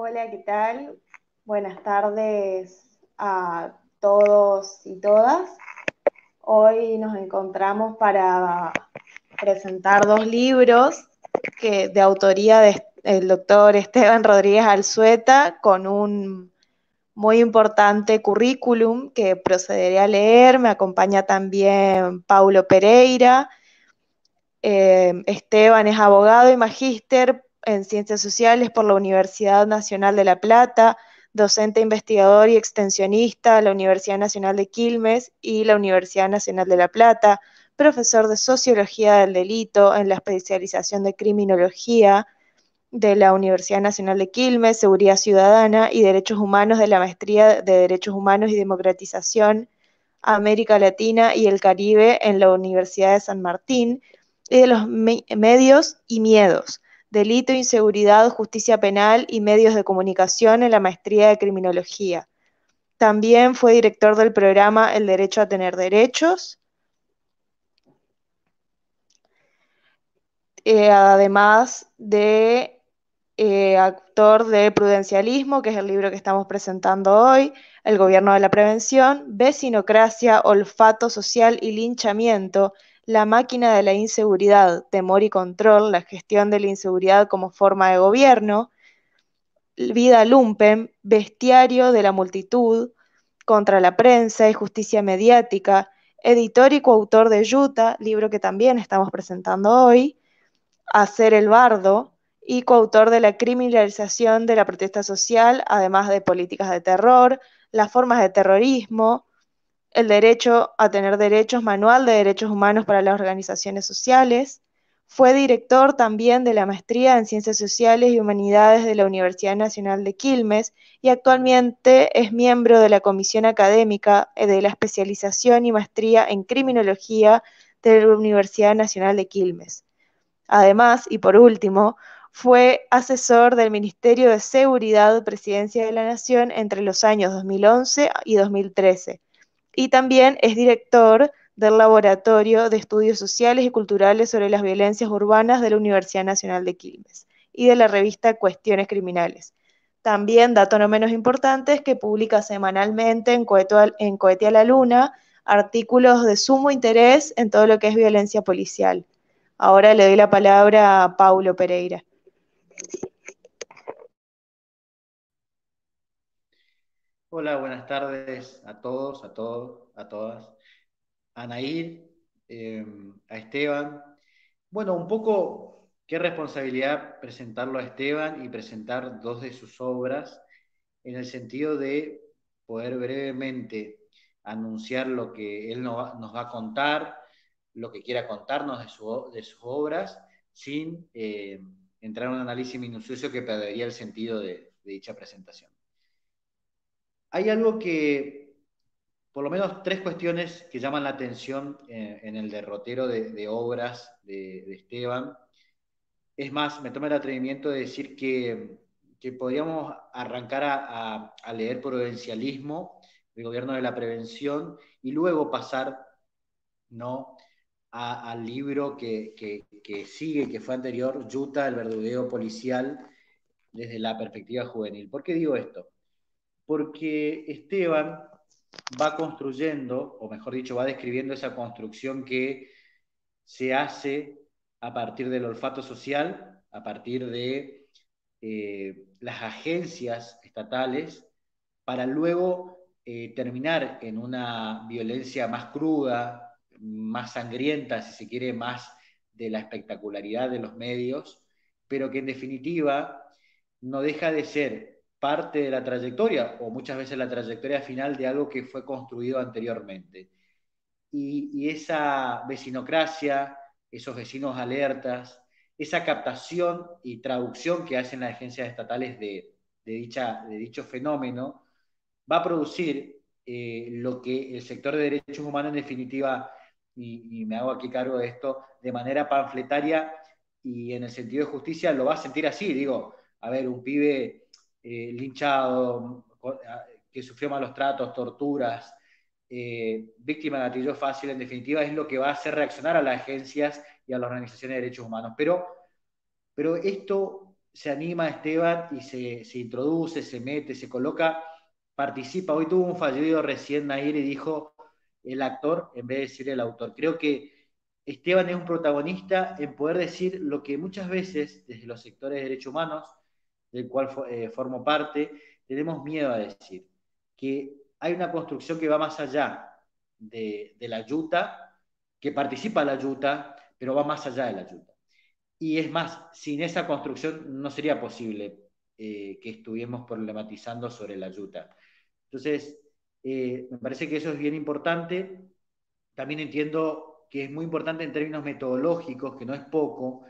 Hola, ¿qué tal? Buenas tardes a todos y todas. Hoy nos encontramos para presentar dos libros que, de autoría del doctor Esteban Rodríguez Alzueta con un muy importante currículum que procederé a leer. Me acompaña también Paulo Pereira. Eh, Esteban es abogado y magíster en Ciencias Sociales por la Universidad Nacional de La Plata, docente investigador y extensionista de la Universidad Nacional de Quilmes y la Universidad Nacional de La Plata, profesor de Sociología del Delito en la especialización de Criminología de la Universidad Nacional de Quilmes, Seguridad Ciudadana y Derechos Humanos de la Maestría de Derechos Humanos y Democratización América Latina y el Caribe en la Universidad de San Martín y de los medios y miedos Delito, Inseguridad, Justicia Penal y Medios de Comunicación en la Maestría de Criminología. También fue director del programa El Derecho a Tener Derechos. Eh, además de eh, actor de Prudencialismo, que es el libro que estamos presentando hoy, El Gobierno de la Prevención, Vecinocracia, Olfato Social y Linchamiento, la máquina de la inseguridad, temor y control, la gestión de la inseguridad como forma de gobierno, vida lumpen, bestiario de la multitud, contra la prensa y justicia mediática, editor y coautor de Yuta, libro que también estamos presentando hoy, Hacer el Bardo, y coautor de la criminalización de la protesta social, además de políticas de terror, las formas de terrorismo, el derecho a tener derechos, manual de derechos humanos para las organizaciones sociales. Fue director también de la maestría en Ciencias Sociales y Humanidades de la Universidad Nacional de Quilmes y actualmente es miembro de la Comisión Académica eh, de la Especialización y Maestría en Criminología de la Universidad Nacional de Quilmes. Además, y por último, fue asesor del Ministerio de Seguridad de Presidencia de la Nación entre los años 2011 y 2013 y también es director del Laboratorio de Estudios Sociales y Culturales sobre las Violencias Urbanas de la Universidad Nacional de Quilmes y de la revista Cuestiones Criminales. También, dato no menos importante, es que publica semanalmente en Cohete, a la Luna artículos de sumo interés en todo lo que es violencia policial. Ahora le doy la palabra a Paulo Pereira. Hola, buenas tardes a todos, a todos, a todas. A Nair, em, a Esteban. Bueno, un poco qué responsabilidad presentarlo a Esteban y presentar dos de sus obras en el sentido de poder brevemente anunciar lo que él nos va a contar, lo que quiera contarnos de, sus obras, sin em, entrar en un análisis minucioso que perdería el sentido de dicha presentación. Hay algo que, por lo menos tres cuestiones que llaman la atención eh, en el derrotero de, obras de, Esteban. Es más, me tomo el atrevimiento de decir que, que podríamos arrancar a, leer Provencialismo, el gobierno de la prevención, y luego pasar ¿no? al libro que, sigue, que fue anterior, Yuta, el verdugueo policial, desde la perspectiva juvenil. ¿Por qué digo esto? porque Esteban va construyendo, o mejor dicho, va describiendo esa construcción que se hace a partir del olfato social, a partir de eh, las agencias estatales, para luego eh, terminar en una violencia más cruda, más sangrienta, si se quiere, más de la espectacularidad de los medios, pero que en definitiva no deja de ser parte de la trayectoria o muchas veces la trayectoria final de algo que fue construido anteriormente. Y, esa vecinocracia, esos vecinos alertas, esa captación y traducción que hacen las agencias estatales de, dicha, de dicho fenómeno, va a producir eh, lo que el sector de derechos humanos en definitiva, y, y me hago aquí cargo de esto, de manera panfletaria y en el sentido de justicia, lo va a sentir así, digo, a ver, un pibe eh, linchado, que sufrió malos tratos, torturas, eh, víctima de gatillo fácil, en definitiva, es lo que va a hacer reaccionar a las agencias y a las organizaciones de derechos humanos. Pero, pero esto se anima a Esteban y se, se introduce, se mete, se coloca, participa. Hoy tuvo un fallido recién Nair y dijo el actor en vez de decir el autor. Creo que Esteban es un protagonista en poder decir lo que muchas veces desde los sectores de derechos humanos del cual eh, formo parte, tenemos miedo a decir que hay una construcción que va más allá de, la yuta, que participa la yuta, pero va más allá de la yuta. Y es más, sin esa construcción no sería posible eh, que estuviéramos problematizando sobre la yuta. Entonces, eh, me parece que eso es bien importante. También entiendo que es muy importante en términos metodológicos, que no es poco,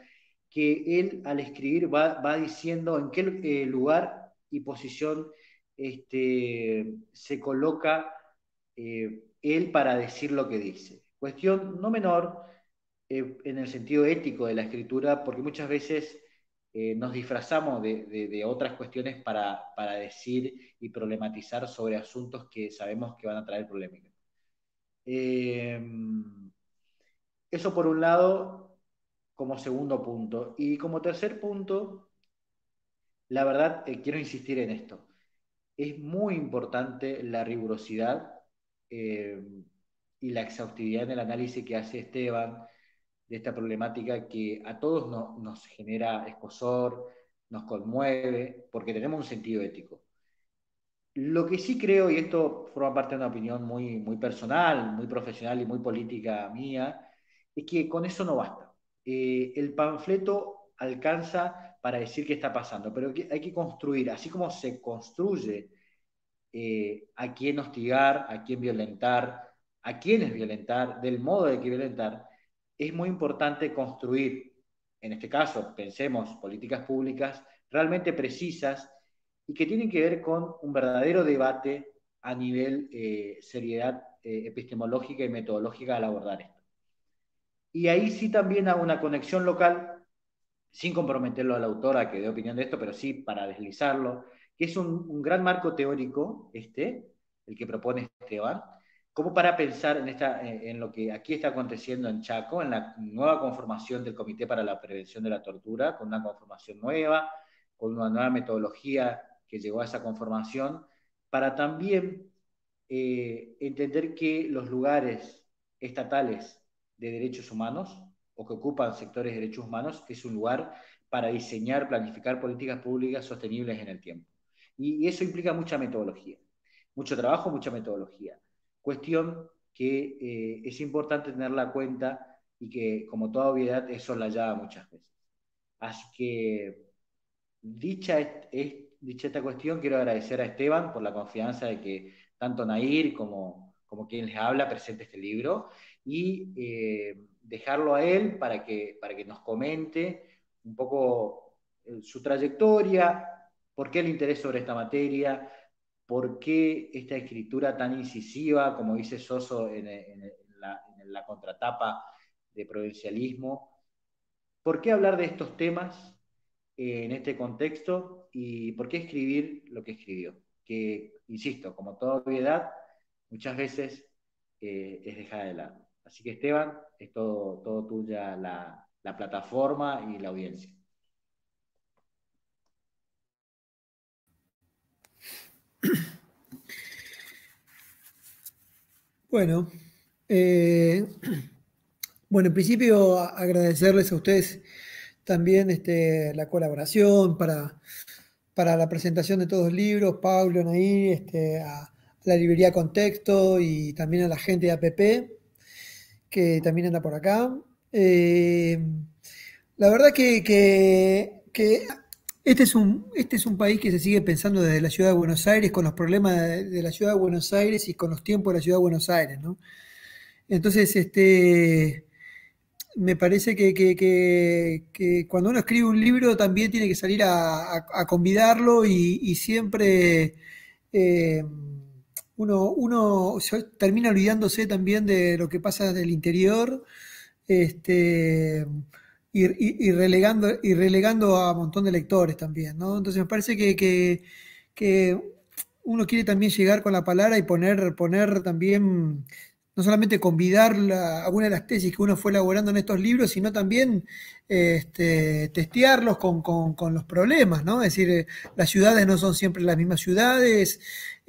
que él al escribir va, diciendo en qué eh, lugar y posición este, se coloca eh, él para decir lo que dice. Cuestión no menor eh, en el sentido ético de la escritura, porque muchas veces nos disfrazamos de, otras cuestiones para, para, decir y problematizar sobre asuntos que sabemos que van a traer problemas. eso por un lado, como segundo punto. Y como tercer punto, la verdad, eh, quiero insistir en esto. Es muy importante la rigurosidad eh, y la exhaustividad en el análisis que hace Esteban de esta problemática que a todos nos genera escosor, nos conmueve, porque tenemos un sentido ético. Lo que sí creo, y esto forma parte de una opinión muy, muy personal, muy profesional y muy política mía, es que con eso no basta. Eh, el panfleto alcanza para decir qué está pasando, pero hay que construir, así como se construye eh, a quién hostigar, a quién violentar, a quiénes violentar, del modo de que violentar, es muy importante construir, en este caso, pensemos, políticas públicas realmente precisas y que tienen que ver con un verdadero debate a nivel eh, seriedad epistemológica y metodológica al abordar esto y ahí sí también a una conexión local, sin comprometerlo a la autora que dé opinión de esto, pero sí para deslizarlo, que es un, gran marco teórico, este, el que propone Esteban, como para pensar en, esta, en lo que aquí está aconteciendo en Chaco, en la nueva conformación del Comité para la Prevención de la Tortura, con una conformación nueva, con una nueva metodología que llegó a esa conformación, para también eh, entender que los lugares estatales de derechos humanos o que ocupan sectores de derechos humanos que es un lugar para diseñar, planificar políticas públicas sostenibles en el tiempo. Y, eso implica mucha metodología, mucho trabajo, mucha metodología. Cuestión que eh, es importante tenerla en cuenta y que, como toda obviedad, la soslayada muchas veces. Así que, dicha, esta cuestión, quiero agradecer a Esteban por la confianza de que tanto Nair como, como quien les habla presente este libro y eh, dejarlo a él para que, para que nos comente un poco eh, su trayectoria, por qué el interés sobre esta materia, por qué esta escritura tan incisiva, como dice Soso en, la, contratapa de provincialismo, por qué hablar de estos temas eh, en este contexto y por qué escribir lo que escribió, que, insisto, como toda obviedad, muchas veces es dejada de lado. Así que Esteban, es todo, todo tuya la, plataforma y la audiencia. Bueno, eh, bueno, en principio agradecerles a ustedes también este, la colaboración para, para la presentación de todos los libros, Pablo, Nair, este, a la librería Contexto y también a la gente de APP que también anda por acá. Eh, la verdad que, que, este, es un, este es un país que se sigue pensando desde la ciudad de Buenos Aires, con los problemas de, la ciudad de Buenos Aires y con los tiempos de la ciudad de Buenos Aires, Entonces, este, me parece que, cuando uno escribe un libro también tiene que salir a, convidarlo y, siempre... Eh, uno, uno termina olvidándose también de lo que pasa del interior este, y, relegando, y relegando a un montón de lectores también, ¿no? Entonces me parece que, uno quiere también llegar con la palabra y poner, poner también, no solamente convidar la, alguna de las tesis que uno fue elaborando en estos libros, sino también este, testearlos con, con, los problemas, ¿no? Es decir, eh, las ciudades no son siempre las mismas ciudades,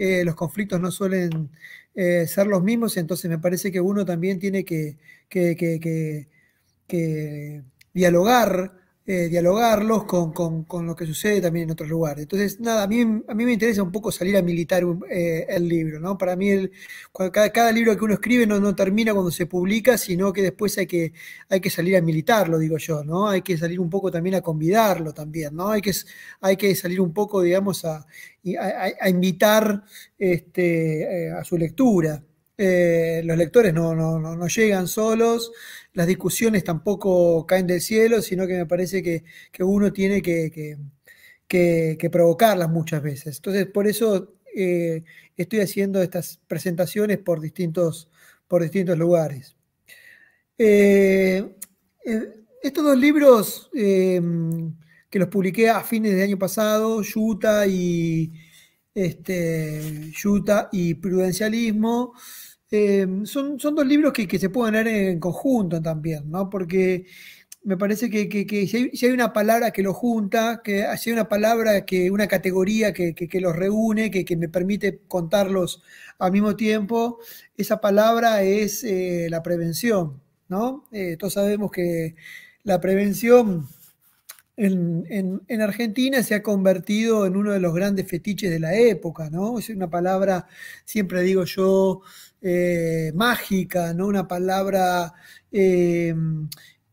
eh, los conflictos no suelen eh, ser los mismos, entonces me parece que uno también tiene que dialogar eh, dialogarlos con, lo que sucede también en otros lugares. Entonces, nada, a mí, a mí me interesa un poco salir a militar eh, el libro, ¿no? Para mí, el, cada, libro que uno escribe no, no termina cuando se publica, sino que después hay que, hay que salir a militarlo, digo yo, ¿no? Hay que salir un poco también a convidarlo también, ¿no? Hay que, hay que salir un poco, digamos, a, invitar este, eh, a su lectura. los lectores no, no llegan solos, las discusiones tampoco caen del cielo, sino que me parece que, uno tiene que, que, provocarlas muchas veces. Entonces, por eso eh, estoy haciendo estas presentaciones por distintos, por distintos lugares. Eh, eh, estos dos libros que los publiqué a fines del año pasado, Yuta y, este, Yuta y Prudencialismo, Em, son, son dos libros que, que, se pueden leer en conjunto también, ¿no? Porque me parece que, si, hay, una palabra que los junta, que si hay una palabra, que una categoría que, los reúne, que, me permite contarlos al mismo tiempo, esa palabra es eh, la prevención, ¿no? Eh, todos sabemos que la prevención en, en, Argentina se ha convertido en uno de los grandes fetiches de la época, ¿no? Es una palabra, siempre digo yo, eh, mágica, ¿no? Una palabra eh,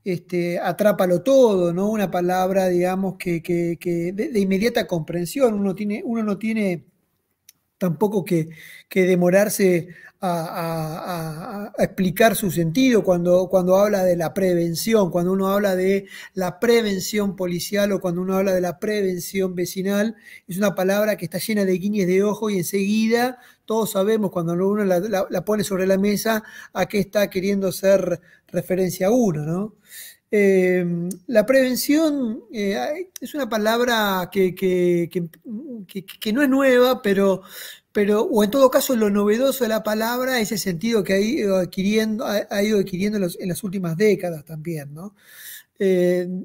este, atrápalo todo, ¿no? Una palabra, digamos, que, de, inmediata comprensión. Uno, tiene, uno no tiene tampoco que, que demorarse a, explicar su sentido cuando, cuando habla de la prevención, cuando uno habla de la prevención policial o cuando uno habla de la prevención vecinal, es una palabra que está llena de guiñes de ojo y enseguida todos sabemos cuando uno la, pone sobre la mesa a qué está queriendo hacer referencia uno, ¿no? Em, la prevención eh, es una palabra que, no es nueva, pero, pero, o en todo caso, lo novedoso de la palabra es el sentido que ha ido adquiriendo, ha, ido adquiriendo en, las últimas décadas también, ¿no? Em,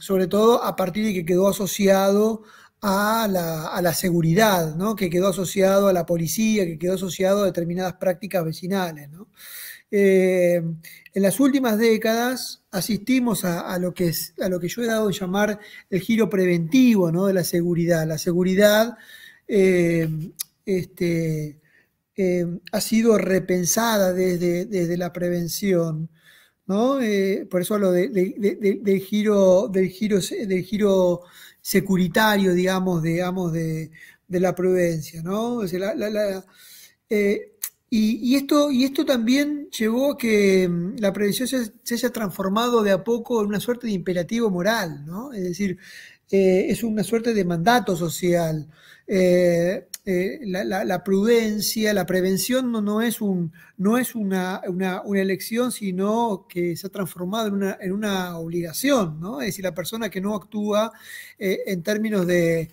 sobre todo a partir de que quedó asociado a la, a la, seguridad, ¿no? que quedó asociado a la policía, que quedó asociado a determinadas prácticas vecinales. ¿no? Eh, en las últimas décadas asistimos a, lo que es, a lo que yo he dado de llamar el giro preventivo de la seguridad. La seguridad eh, este, eh, ha sido repensada desde, desde la prevención. ¿no? por eso lo del giro, del giro, del giro securitario, digamos, digamos de, la prudencia, ¿no? Y, esto, y esto también llevó a que mm, la previsión se, haya transformado de a poco en una suerte de imperativo moral, ¿no? Es decir, eh, es una suerte de mandato social. Eh, eh, la, la, prudencia, la prevención no, no es, un, no es una, elección, sino que se ha transformado en una, en una obligación, Es decir, la persona que no actúa eh, en términos de,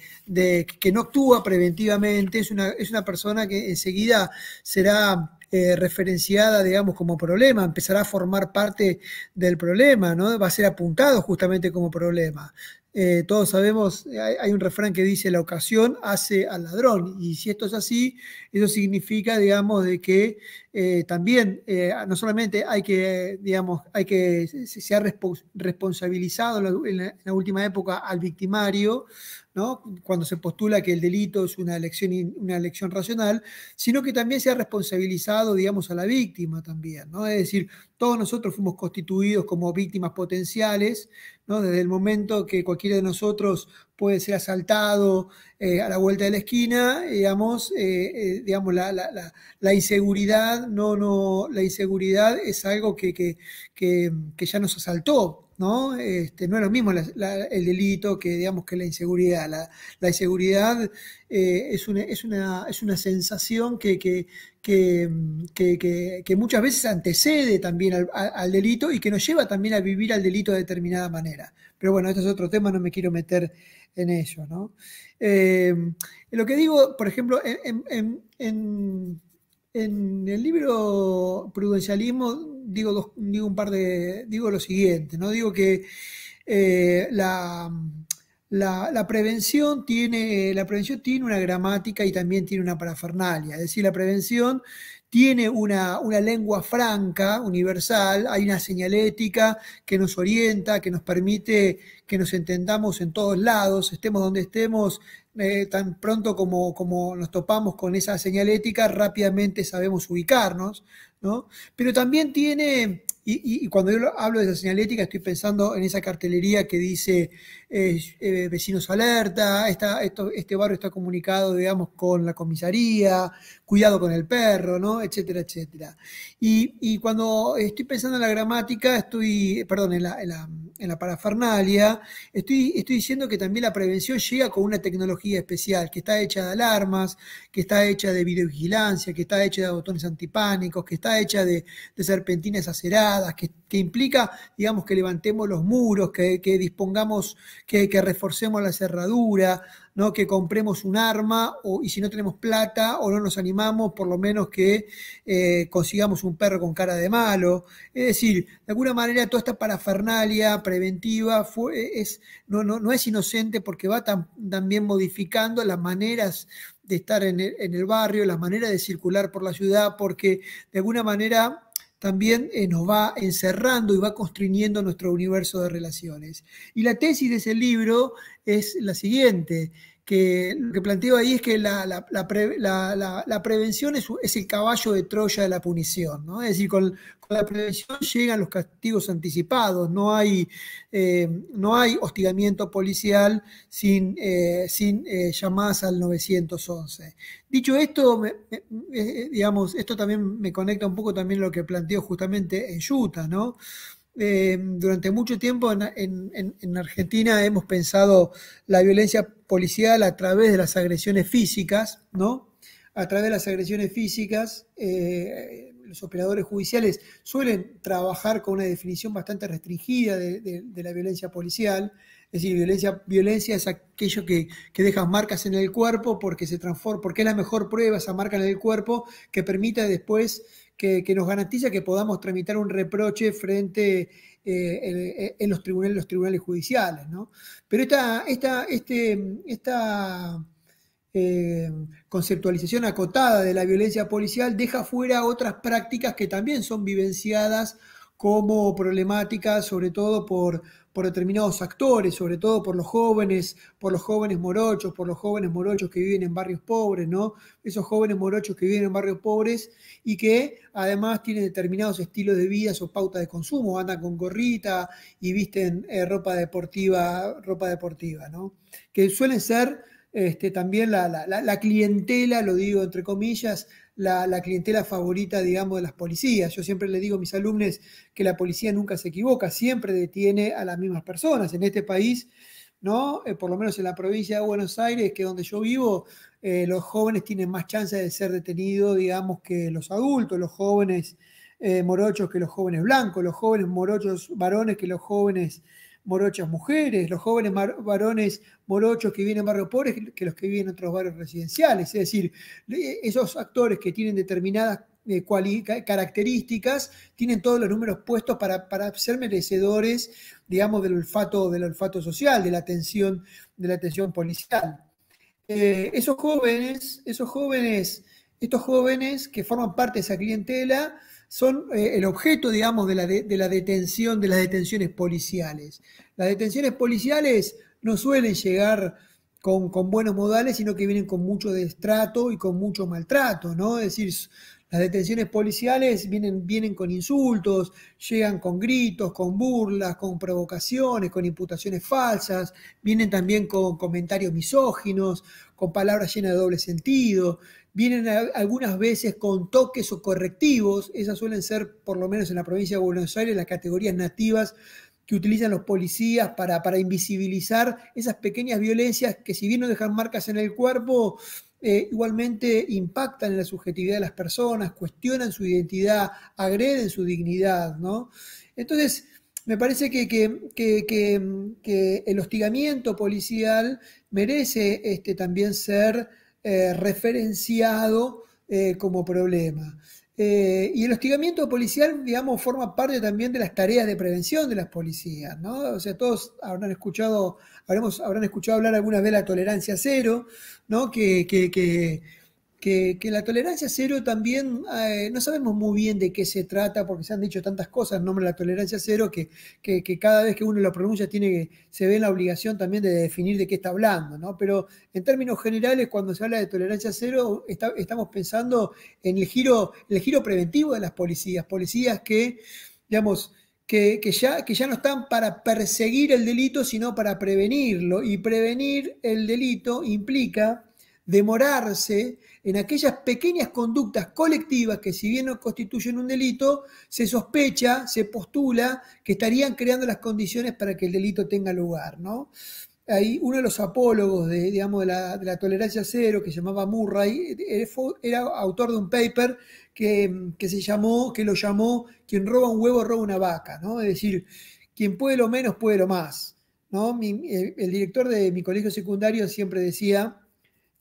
que no actúa preventivamente es una, es una persona que enseguida será eh, referenciada, digamos, como problema, empezará a formar parte del problema, ¿no? Va a ser apuntado justamente como problema. Eh, todos sabemos, eh, hay, un refrán que dice la ocasión hace al ladrón y si esto es así, eso significa, digamos, de que eh, también no solamente hay que, digamos, hay que se, ha responsabilizado en la, última época al victimario, ¿no? cuando se postula que el delito es una elección, una elección racional, sino que también se ha responsabilizado, digamos, a la víctima también, ¿no? es decir, todos nosotros fuimos constituidos como víctimas potenciales, desde el momento que cualquiera de nosotros puede ser asaltado eh, a la vuelta de la esquina, eh, digamos, eh, digamos la, inseguridad, no, no, la inseguridad es algo que, ya nos asaltó, ¿no? Este, no es lo mismo el delito que, digamos, que la inseguridad. La, inseguridad es, una, es, es, una, sensación que, que, que, muchas veces antecede también al, delito y que nos lleva también a vivir al delito de determinada manera. Pero bueno, este es otro tema, no me quiero meter en ello. ¿no? Eh, lo que digo, por ejemplo, en, el libro Prudencialismo digo, un par de, digo lo siguiente, ¿no? digo que eh, la la, prevención tiene, eh, la prevención tiene una gramática y también tiene una parafernalia, es decir, la prevención tiene una, lengua franca, universal, hay una señalética que nos orienta, que nos permite que nos entendamos en todos lados, estemos donde estemos, eh, tan pronto como, como nos topamos con esa señalética, rápidamente sabemos ubicarnos, ¿no? Pero también tiene y, cuando yo hablo de esa señalética, estoy pensando en esa cartelería que dice eh, eh, vecinos alerta, este barrio está comunicado, digamos, con la comisaría, cuidado con el perro, ¿no? Etcétera, etcétera. Y, cuando estoy pensando en la gramática, estoy, perdón, en la, parafernalia, estoy, diciendo que también la prevención llega con una tecnología especial, que está hecha de alarmas, que está hecha de videovigilancia, que está hecha de botones antipánicos, que está hecha de, de serpentinas aceradas que, implica, digamos, que levantemos los muros, que, dispongamos, que, reforcemos la cerradura, ¿no? que compremos un arma, y si no tenemos plata o no nos animamos, por lo menos que eh, consigamos un perro con cara de malo. Es decir, de alguna manera toda esta parafernalia preventiva no, es inocente porque va también modificando las maneras de estar en en el barrio, las maneras de circular por la ciudad, porque de alguna manera también eh, nos va encerrando y va constriñendo nuestro universo de relaciones. Y la tesis de ese libro es la siguiente, que lo que planteo ahí es que la, prevención es, el caballo de Troya de la punición, ¿no? Es decir, con, la prevención llegan los castigos anticipados, no hay, eh, no hay hostigamiento policial sin, eh, sin eh, llamadas al 911. Dicho esto, digamos, esto también me conecta un poco también lo que planteó justamente en Utah, ¿no? Eh, durante mucho tiempo en, Argentina hemos pensado la violencia policial a través de las agresiones físicas, ¿no? A través de las agresiones físicas, eh, los operadores judiciales suelen trabajar con una definición bastante restringida de, la violencia policial. Es decir, violencia, violencia es aquello que, que deja marcas en el cuerpo porque se transforma, porque es la mejor prueba esa marca en el cuerpo que permita después que, nos garantiza que podamos tramitar un reproche frente eh, en, los tribunales, los tribunales judiciales, ¿no? Pero esta, esta, este, esta eh, conceptualización acotada de la violencia policial deja fuera otras prácticas que también son vivenciadas como problemáticas, sobre todo por, por determinados actores, sobre todo por los jóvenes, por los jóvenes morochos, por los jóvenes morochos que viven en barrios pobres, ¿no? Esos jóvenes morochos que viven en barrios pobres y que además tienen determinados estilos de vida o pautas de consumo, andan con gorrita y visten eh, ropa deportiva, ropa deportiva, ¿no? Que suelen ser este, también la, la, clientela, lo digo entre comillas, la, clientela favorita, digamos, de las policías. Yo siempre le digo a mis alumnos que la policía nunca se equivoca, siempre detiene a las mismas personas. En este país, ¿no? Eh, por lo menos en la provincia de Buenos Aires, que es donde yo vivo, eh, los jóvenes tienen más chance de ser detenidos, digamos, que los adultos, los jóvenes eh, morochos que los jóvenes blancos, los jóvenes morochos varones que los jóvenes morochas mujeres, los jóvenes varones morochos que viven en barrios pobres que los que viven en otros barrios residenciales. Es decir, esos actores que tienen determinadas eh, características tienen todos los números puestos para, ser merecedores, digamos, del olfato, del olfato social, de la atención, de la atención policial. Eh, esos jóvenes, esos jóvenes, estos jóvenes que forman parte de esa clientela, son eh, el objeto, digamos, de la, de, la detención, de las detenciones policiales. Las detenciones policiales no suelen llegar con, buenos modales, sino que vienen con mucho destrato y con mucho maltrato, ¿no? Es decir, las detenciones policiales vienen, vienen con insultos, llegan con gritos, con burlas, con provocaciones, con imputaciones falsas, vienen también con comentarios misóginos, con palabras llenas de doble sentido vienen algunas veces con toques o correctivos, esas suelen ser, por lo menos en la provincia de Buenos Aires, las categorías nativas que utilizan los policías para, invisibilizar esas pequeñas violencias que si bien no dejan marcas en el cuerpo, eh, igualmente impactan en la subjetividad de las personas, cuestionan su identidad, agreden su dignidad, ¿no? Entonces, me parece que, el hostigamiento policial merece este, también ser eh, referenciado eh, como problema. Eh, y el hostigamiento policial, digamos, forma parte también de las tareas de prevención de las policías, ¿no? O sea, todos habrán escuchado, habremos, habrán escuchado hablar alguna vez de la tolerancia cero, ¿no? que, que que, la tolerancia cero también eh, no sabemos muy bien de qué se trata, porque se han dicho tantas cosas en nombre de la tolerancia cero que, cada vez que uno lo pronuncia tiene, se ve la obligación también de definir de qué está hablando, ¿no? Pero en términos generales, cuando se habla de tolerancia cero, estamos pensando en el giro, el giro preventivo de las policías, policías que, digamos, que, que, ya, que ya no están para perseguir el delito, sino para prevenirlo. Y prevenir el delito implica demorarse en aquellas pequeñas conductas colectivas que si bien no constituyen un delito, se sospecha, se postula que estarían creando las condiciones para que el delito tenga lugar, ¿no? uno de los apólogos de, digamos, de, la, tolerancia cero, que se llamaba Murray, eh, era autor de un paper que, se llamó, que lo llamó quien roba un huevo roba una vaca, ¿no? Es decir, quien puede lo menos puede lo más. ¿no? Eh, el, director de mi colegio secundario siempre decía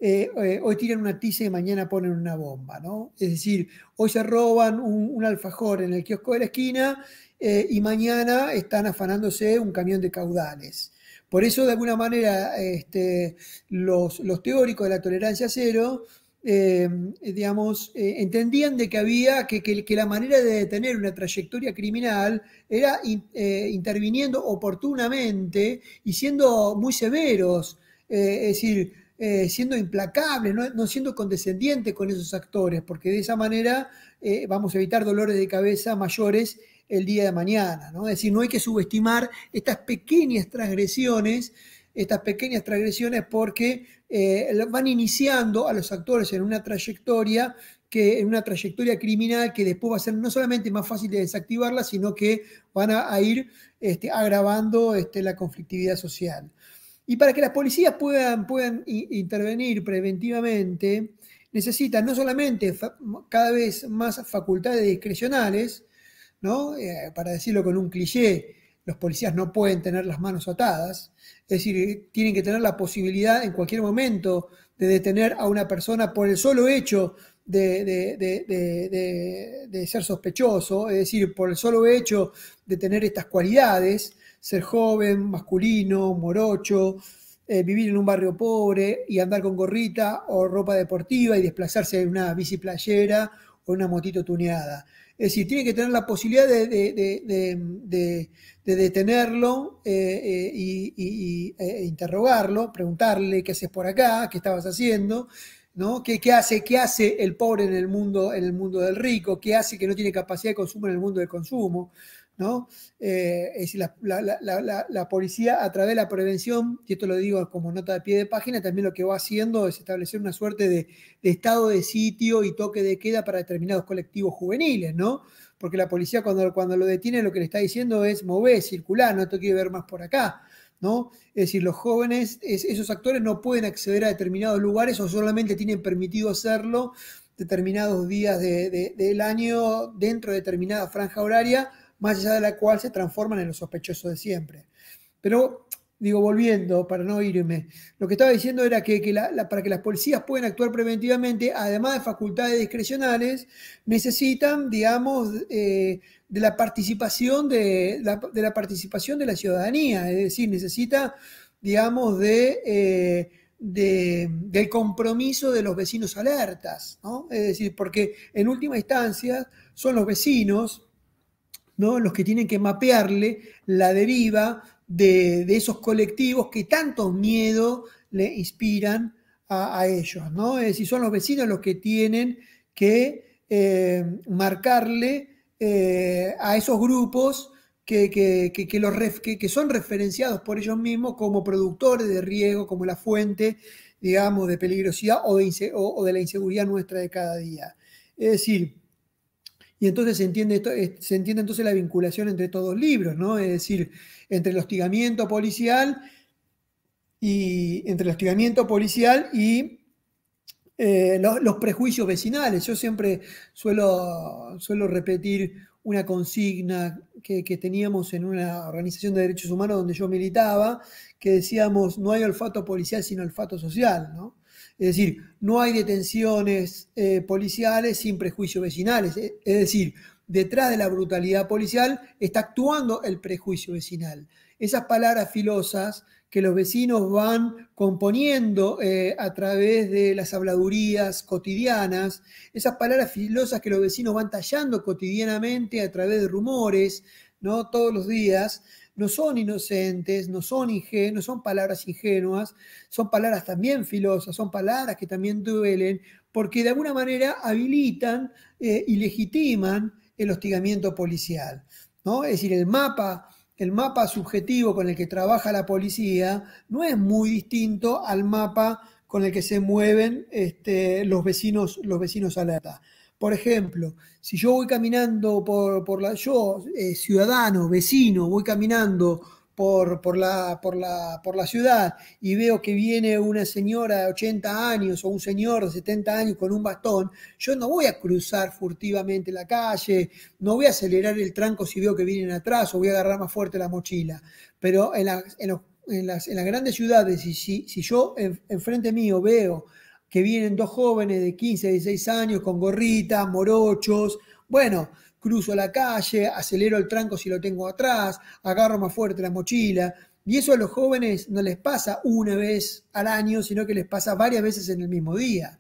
eh, eh, hoy tiran una tiza y mañana ponen una bomba, ¿no? Es decir, hoy se roban un, alfajor en el kiosco de la esquina eh, y mañana están afanándose un camión de caudales. Por eso, de alguna manera, este, los, teóricos de la tolerancia cero, digamos, entendían de que había, que, que, la manera de detener una trayectoria criminal era interviniendo oportunamente y siendo muy severos. es decir, eh, siendo implacable, no, siendo condescendiente con esos actores, porque de esa manera eh, vamos a evitar dolores de cabeza mayores el día de mañana. Es decir, no hay que subestimar estas pequeñas transgresiones, estas pequeñas transgresiones porque eh, van iniciando a los actores en una trayectoria que en una trayectoria criminal que después va a ser no solamente más fácil de desactivarla, sino que van a, ir este, agravando este, la conflictividad social. Y para que las policías puedan, intervenir preventivamente, necesitan no solamente cada vez más facultades discrecionales, ¿no? Eh, para decirlo con un cliché, los policías no pueden tener las manos atadas, es decir, tienen que tener la posibilidad en cualquier momento de detener a una persona por el solo hecho de ser sospechoso, es decir, por el solo hecho de tener estas cualidades, ser joven, masculino, morocho, eh, vivir en un barrio pobre y andar con gorrita o ropa deportiva y desplazarse en una bici playera o una motito tuneada. Es decir, tiene que tener la posibilidad de, detenerlo y, e interrogarlo, preguntarle qué haces por acá, qué estabas haciendo, ¿no? ¿Qué, ¿Qué, hace, ¿Qué hace el pobre en el, mundo, en el mundo del rico? ¿Qué hace que no tiene capacidad de consumo en el mundo del consumo? Eh, es decir, la, policía a través de la prevención, y esto lo digo como nota de pie de página, también lo que va haciendo es establecer una suerte de, estado de sitio y toque de queda para determinados colectivos juveniles, ¿no? Porque la policía cuando, cuando lo detiene lo que le está diciendo es mover, circular, no te quiero ver más por acá. ¿No? Es decir, los jóvenes, esos actores no pueden acceder a determinados lugares o solamente tienen permitido hacerlo determinados días del año dentro de determinada franja horaria más allá de la cual se transforman en los sospechosos de siempre. Pero, digo, volviendo, para no irme, lo que estaba diciendo era que, para que las policías puedan actuar preventivamente, además de facultades discrecionales, necesitan, digamos, eh, de, la participación de, la, participación de la ciudadanía, es decir, necesita, digamos, eh, de... del compromiso de los vecinos alertas, ¿no? Es decir, porque en última instancia son los vecinos los que tienen que mapearle la deriva de, esos colectivos que tanto miedo le inspiran a, ellos. ¿no? Es decir, son los vecinos los que tienen que eh, marcarle eh, a esos grupos que, son referenciados por ellos mismos como productores de riesgo, como la fuente, digamos, de peligrosidad o de, o de la inseguridad nuestra de cada día. Es decir, y entonces se entiende, se entiende entonces la vinculación entre todos libros, ¿no? Es decir, entre el hostigamiento policial y entre el hostigamiento policial y eh, los, prejuicios vecinales. Yo siempre suelo, suelo repetir una consigna que, que, teníamos en una organización de derechos humanos donde yo militaba, que decíamos, no hay olfato policial sino olfato social, ¿no? Es decir, no hay detenciones eh, policiales sin prejuicios vecinales. Es decir, detrás de la brutalidad policial está actuando el prejuicio vecinal. Esas palabras filosas que los vecinos van componiendo eh, a través de las habladurías cotidianas, esas palabras filosas que los vecinos van tallando cotidianamente a través de rumores, ¿no? Todos los días, no son inocentes, no son ingenuos, son palabras ingenuas, son palabras también filosas, son palabras que también duelen, porque de alguna manera habilitan eh, y legitiman el hostigamiento policial. ¿no? Es decir, el mapa el mapa subjetivo con el que trabaja la policía no es muy distinto al mapa con el que se mueven este, los vecinos, los vecinos alerta. Por ejemplo, si yo voy caminando por, la, yo, eh, ciudadano, vecino, voy caminando por, la, por, la, por la ciudad y veo que viene una señora de 80 años o un señor de 70 años con un bastón, yo no voy a cruzar furtivamente la calle, no voy a acelerar el tranco si veo que vienen atrás o voy a agarrar más fuerte la mochila. Pero en, en, en, las, en grandes ciudades, si, si yo enfrente mío veo que vienen dos jóvenes de 15, 16 años con gorritas, morochos. Bueno, cruzo la calle, acelero el tranco si lo tengo atrás, agarro más fuerte la mochila. Y eso a los jóvenes no les pasa una vez al año, sino que les pasa varias veces en el mismo día.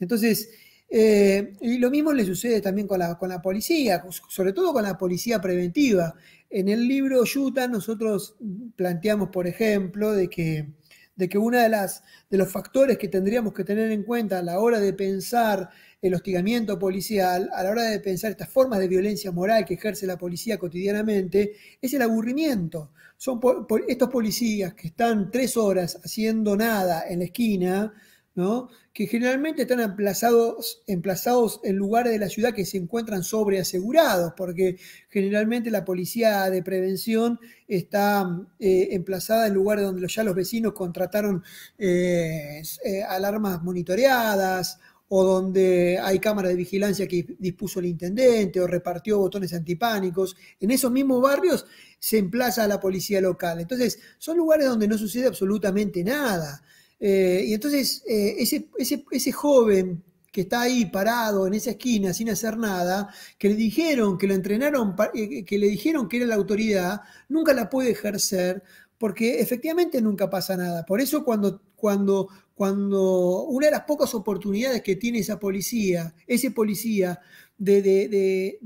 Entonces, eh, lo mismo le sucede también con la, con la policía, sobre todo con la policía preventiva. En el libro Yuta nosotros planteamos, por ejemplo, de que de que uno de, las, de los factores que tendríamos que tener en cuenta a la hora de pensar el hostigamiento policial, a la hora de pensar estas formas de violencia moral que ejerce la policía cotidianamente, es el aburrimiento. Son estos policías que están tres horas haciendo nada en la esquina, que generalmente están emplazados, emplazados en lugares de la ciudad que se encuentran sobreasegurados, porque generalmente la policía de prevención está eh, emplazada en lugares donde ya los vecinos contrataron eh, eh, alarmas monitoreadas o donde hay cámaras de vigilancia que dispuso el intendente o repartió botones antipánicos. En esos mismos barrios se emplaza la policía local. Entonces, son lugares donde no sucede absolutamente nada. Eh, y entonces eh, ese, ese, joven que está ahí parado en esa esquina sin hacer nada, que le dijeron, que lo entrenaron, eh, que le dijeron que era la autoridad, nunca la puede ejercer porque efectivamente nunca pasa nada. Por eso cuando, cuando, cuando una de las pocas oportunidades que tiene esa policía, ese policía, de, de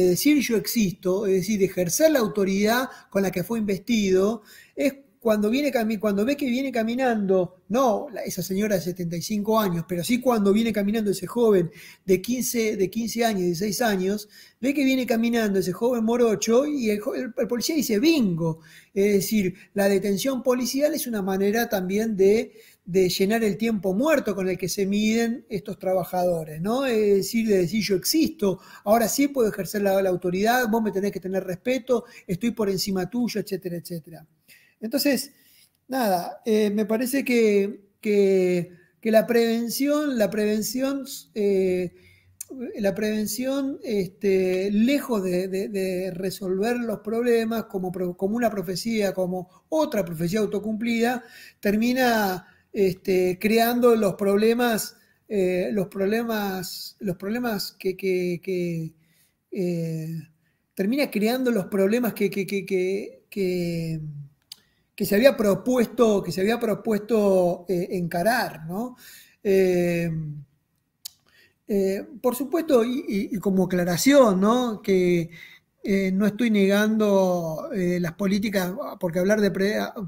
decir yo existo, es decir, de ejercer la autoridad con la que fue investido, es cuando, viene, cuando ve que viene caminando, no esa señora de 75 años, pero sí cuando viene caminando ese joven de 15, de 15 años, 16 años, ve que viene caminando ese joven morocho y el, policía dice bingo. Es decir, la detención policial es una manera también de, llenar el tiempo muerto con el que se miden estos trabajadores, ¿no? Es decir, de decir yo existo, ahora sí puedo ejercer la autoridad, vos me tenés que tener respeto, estoy por encima tuyo, etcétera, etcétera. Entonces, nada, eh, me parece que, que, la prevención, la prevención, eh, la prevención este, lejos de, resolver los problemas como, como, una profecía, como otra profecía autocumplida, termina este, creando los problemas, eh, los problemas, los problemas que, que termina creando los problemas que que que se había propuesto, que se había propuesto eh, encarar, ¿no? Eh, eh, por supuesto, y, como aclaración, ¿no? Que no estoy negando las políticas, porque hablar de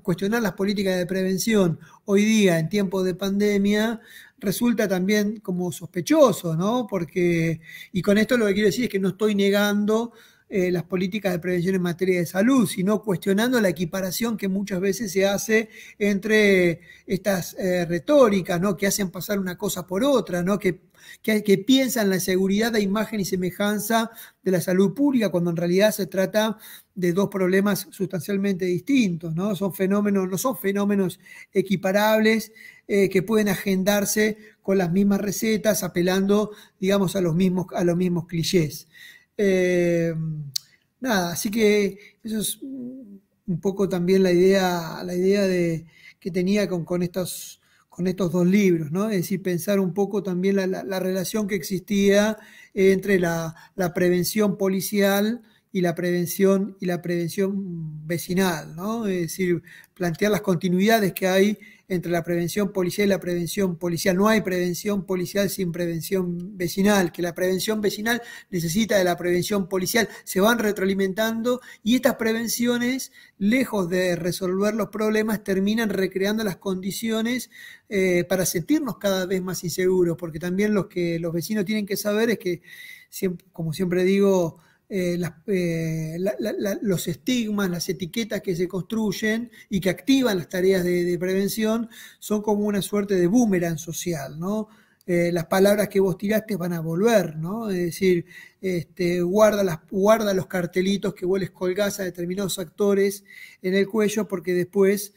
cuestionar las políticas de prevención hoy día, en tiempo de pandemia, resulta también como sospechoso, ¿no? Porque, y con esto lo que quiero decir es que no estoy negando eh, las políticas de prevención en materia de salud, sino cuestionando la equiparación que muchas veces se hace entre estas eh, retóricas, ¿no? Que hacen pasar una cosa por otra, ¿no? Que, que, piensan la seguridad de imagen y semejanza de la salud pública, cuando en realidad se trata de dos problemas sustancialmente distintos, ¿no? Son fenómenos, no son fenómenos equiparables eh, que pueden agendarse con las mismas recetas, apelando, digamos, a los mismos, a los mismos clichés. Em, nada, así que eso es un poco también la idea, la idea que tenía con, estos, con estos dos libros, Es decir, pensar un poco también la, relación que existía entre la, prevención policial y la prevención y la prevención vecinal, Es decir, plantear las continuidades que hay entre la prevención policial y la prevención policial. No hay prevención policial sin prevención vecinal, que la prevención vecinal necesita de la prevención policial. Se van retroalimentando y estas prevenciones, lejos de resolver los problemas, terminan recreando las condiciones eh, para sentirnos cada vez más inseguros, porque también los que los vecinos tienen que saber es que, como siempre digo, eh, eh, los estigmas, las etiquetas que se construyen y que activan las tareas de, prevención son como una suerte de boomerang social, ¿no? Eh, las palabras que vos tiraste van a volver, ¿no? Es decir, este, guarda, los cartelitos que vos les colgás a determinados actores en el cuello porque después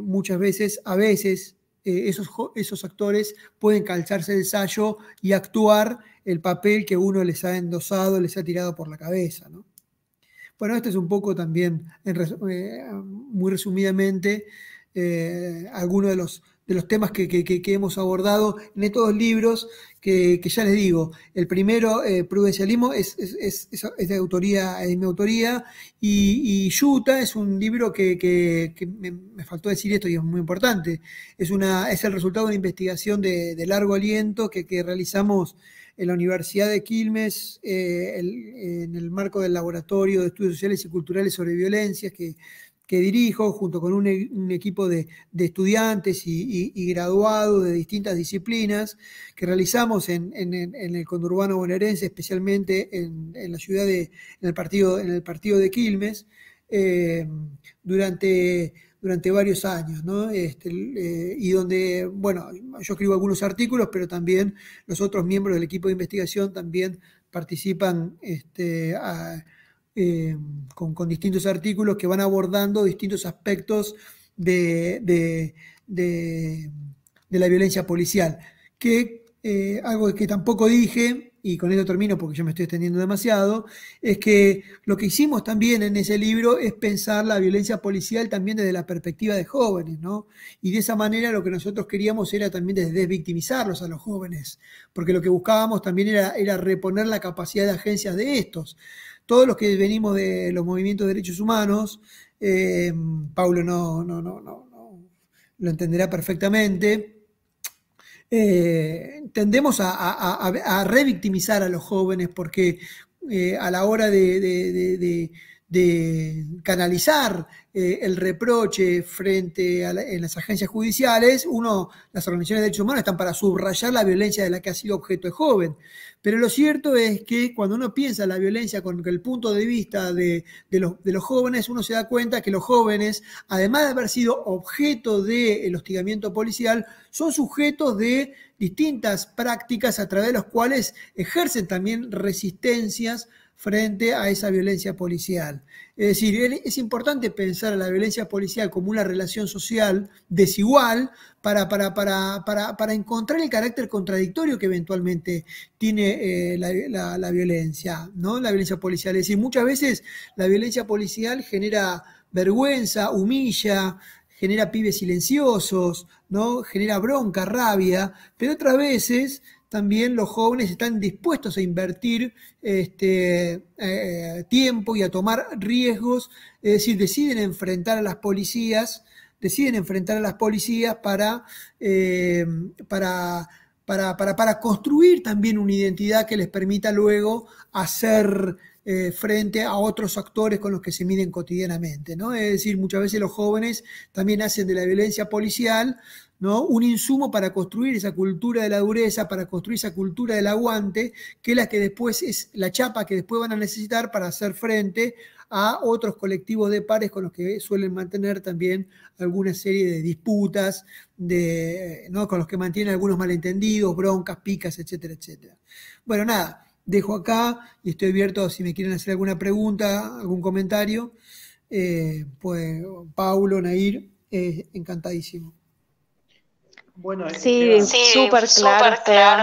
muchas veces, a veces, eh, esos, esos actores pueden calzarse el sayo y actuar el papel que uno les ha endosado, les ha tirado por la cabeza. Bueno, este es un poco también, eh, muy resumidamente, eh, alguno algunos de los de los temas que, hemos abordado en estos dos libros, que, ya les digo, el primero, eh, Prudencialismo, es, es, de autoría, es mi autoría, y, Yuta es un libro que, me, faltó decir esto y es muy importante, es, una, es el resultado de una investigación de, largo aliento que, realizamos en la Universidad de Quilmes, eh, en el marco del Laboratorio de Estudios Sociales y Culturales sobre Violencias, que que dirijo, junto con un, e-, equipo de, estudiantes y, graduados de distintas disciplinas, que realizamos en, el conurbano bonaerense, especialmente en, la ciudad de, el partido, en el partido, de Quilmes, eh, durante durante varios años, ¿no? Este, eh, y donde, bueno, yo escribo algunos artículos, pero también los otros miembros del equipo de investigación también participan este, a, eh, con, distintos artículos que van abordando distintos aspectos de, la violencia policial. Que eh, algo que tampoco dije, y con esto termino porque yo me estoy extendiendo demasiado, es que lo que hicimos también en ese libro es pensar la violencia policial también desde la perspectiva de jóvenes, ¿no? Y de esa manera lo que nosotros queríamos era también desvictimizarlos a los jóvenes, porque lo que buscábamos también era, era reponer la capacidad de agencias de estos todos los que venimos de los movimientos de derechos humanos, eh, Paulo no, no, no, no, lo entenderá perfectamente. Eh, tendemos a, revictimizar a los jóvenes porque eh, a la hora de de canalizar eh, el reproche frente a las agencias judiciales, uno, las organizaciones de derechos humanos están para subrayar la violencia de la que ha sido objeto el joven. Pero lo cierto es que cuando uno piensa la violencia con el punto de vista de, los, jóvenes, uno se da cuenta que los jóvenes, además de haber sido objeto del hostigamiento policial, son sujetos de distintas prácticas a través de las cuales ejercen también resistencias frente a esa violencia policial. Es decir, es importante pensar a la violencia policial como una relación social desigual para, para, para, para encontrar el carácter contradictorio que eventualmente tiene eh, la, violencia, ¿no? La violencia policial. Es decir, muchas veces la violencia policial genera vergüenza, humilla, genera pibes silenciosos, ¿no? Genera bronca, rabia, pero otras veces también los jóvenes están dispuestos a invertir este, eh, tiempo y a tomar riesgos, es decir, deciden enfrentar a las policías, deciden enfrentar a las policías para, eh, para, para, construir también una identidad que les permita luego hacer eh, frente a otros actores con los que se miden cotidianamente. ¿no? Es decir, muchas veces los jóvenes también hacen de la violencia policial un insumo para construir esa cultura de la dureza, para construir esa cultura del aguante, que es la que después es la chapa que después van a necesitar para hacer frente a otros colectivos de pares con los que suelen mantener también alguna serie de disputas, de, ¿no? con los que mantienen algunos malentendidos, broncas, picas, etcétera, etcétera. Bueno, nada, dejo acá y estoy abierto si me quieren hacer alguna pregunta, algún comentario. Eh, pues Paulo, Nair, encantadísimo. Bueno, sí, súper claro, Esteban.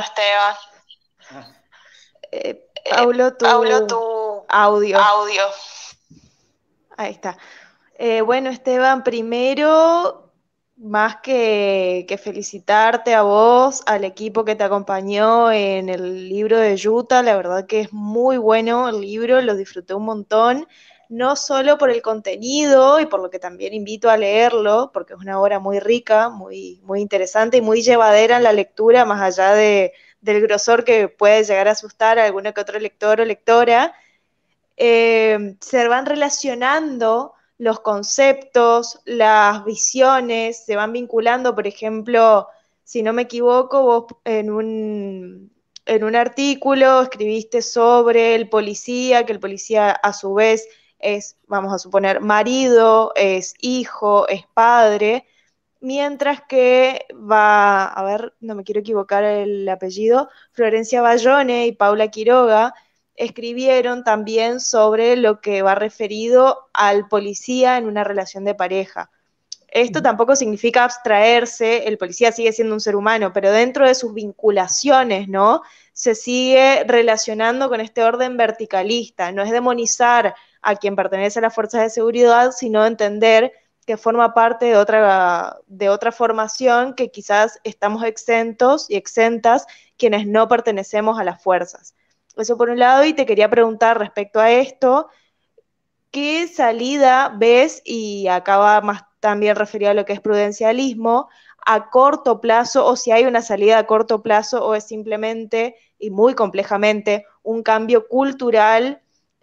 Eh, eh, tu, audio. audio. Ahí está. Eh, bueno, Esteban, primero, más que, felicitarte a vos, al equipo que te acompañó en el libro de Yuta, la verdad que es muy bueno el libro, lo disfruté un montón no solo por el contenido y por lo que también invito a leerlo, porque es una obra muy rica, muy, muy interesante y muy llevadera en la lectura, más allá del grosor que puede llegar a asustar a alguno que otro lector o lectora, eh, se van relacionando los conceptos, las visiones, se van vinculando, por ejemplo, si no me equivoco, vos en un artículo escribiste sobre el policía, que el policía a su vez es, vamos a suponer, marido, es hijo, es padre, mientras que va, a ver, no me quiero equivocar el apellido, Florencia Bayone y Paula Quiroga escribieron también sobre lo que va referido al policía en una relación de pareja. Esto mm. tampoco significa abstraerse, el policía sigue siendo un ser humano, pero dentro de sus vinculaciones, ¿no? Se sigue relacionando con este orden verticalista, no es demonizar a quien pertenece a las fuerzas de seguridad, sino entender que forma parte de otra, de otra formación que quizás estamos exentos y exentas quienes no pertenecemos a las fuerzas. Eso por un lado, y te quería preguntar respecto a esto, ¿qué salida ves, y acaba más también referido a lo que es prudencialismo, a corto plazo o si hay una salida a corto plazo o es simplemente y muy complejamente un cambio cultural